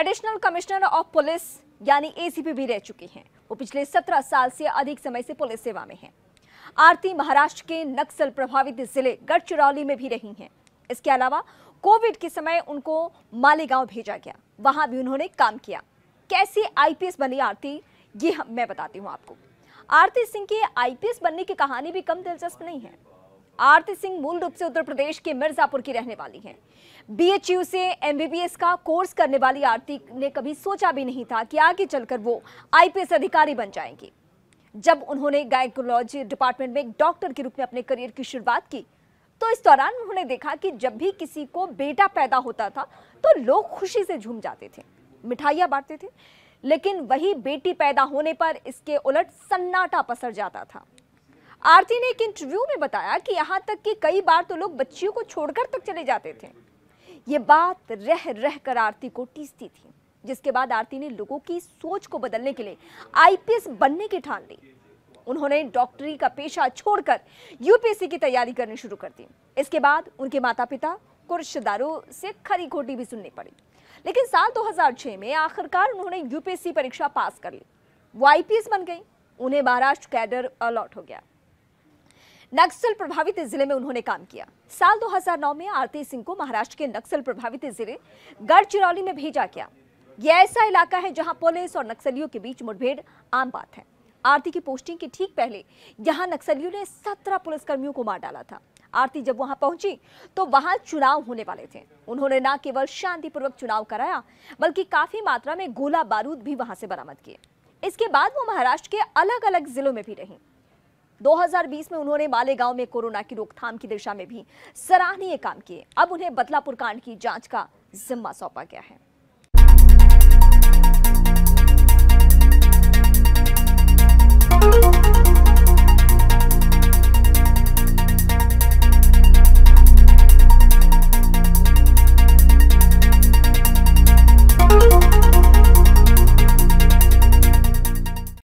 additional commissioner of police यानी ACP भी रह चुकी हैं वो पिछले सत्रह साल से अधिक समय से पुलिस सेवा में हैं आरती महाराष्ट्र के नक्सल प्रभावित जिले गढ़चिरौली में भी रही हैं इसके अलावा कोविड के समय उनको मालेगांव भेजा गया वहां भी उन्होंने काम किया कैसी आईपीएस बनी आरती ये मैं बताती हूँ आपको आरती सिंह की आईपीएस बनने की कहानी भी कम दिलचस्प नहीं है आरती सिंह मूल रूप से उत्तर प्रदेश के मिर्जापुर की रहने वाली हैं बीएचयू से एमबीबीएस का कोर्स करने वाली आरती ने कभी सोचा भी नहीं था कि आगे चलकर वो आईपीएस अधिकारी बन जाएंगी जब उन्होंने गायकोलॉजी डिपार्टमेंट में एक डॉक्टर के रूप में अपने करियर की शुरुआत की तो इस दौरान उन्होंने देखा कि जब भी किसी को बेटा पैदा होता था तो लोग खुशी से झूम जाते थे मिठाइयाँ बांटते थे लेकिन वही बेटी पैदा होने पर इसके उलट सन्नाटा पसर जाता था आरती ने एक इंटरव्यू में बताया कि यहाँ तक कि कई बार तो लोग बच्चियों को छोड़कर तक चले जाते थे ये बात रह रह कर आरती को टीसती थी जिसके बाद आरती ने लोगों की सोच को बदलने के लिए आईपीएस बनने की ठान ली उन्होंने डॉक्टरी का पेशा छोड़कर यूपीएससी की तैयारी करनी शुरू कर दी इसके बाद उनके माता पिता को रिश्तेदारों से खरी खोटी भी सुननी पड़ी लेकिन साल 2006 में आखिरकार उन्होंने यूपीएससी परीक्षा पास कर ली वो आईपीएस बन गई उन्हें महाराष्ट्र कैडर अलॉट हो गया नक्सल प्रभावित जिले में उन्होंने काम किया साल 2009 में आरती सिंह को महाराष्ट्र के नक्सल प्रभावित जिले गढ़चिरौली में भेजा गया यह ऐसा इलाका है जहां पुलिस और नक्सलियों के बीच मुठभेड़ आम बात है आरती की पोस्टिंग के ठीक पहले यहां नक्सलियों ने सत्रह पुलिसकर्मियों को मार डाला था आरती जब वहां पहुंची तो वहां चुनाव होने वाले थे उन्होंने न केवल शांतिपूर्वक चुनाव कराया बल्कि काफी मात्रा में गोला बारूद भी वहां से बरामद किए इसके बाद वो महाराष्ट्र के अलग अलग जिलों में भी रहीं 2020 में उन्होंने मालेगांव में कोरोना की रोकथाम की दिशा में भी सराहनीय काम किए अब उन्हें बदलापुर कांड की जांच का जिम्मा सौंपा गया है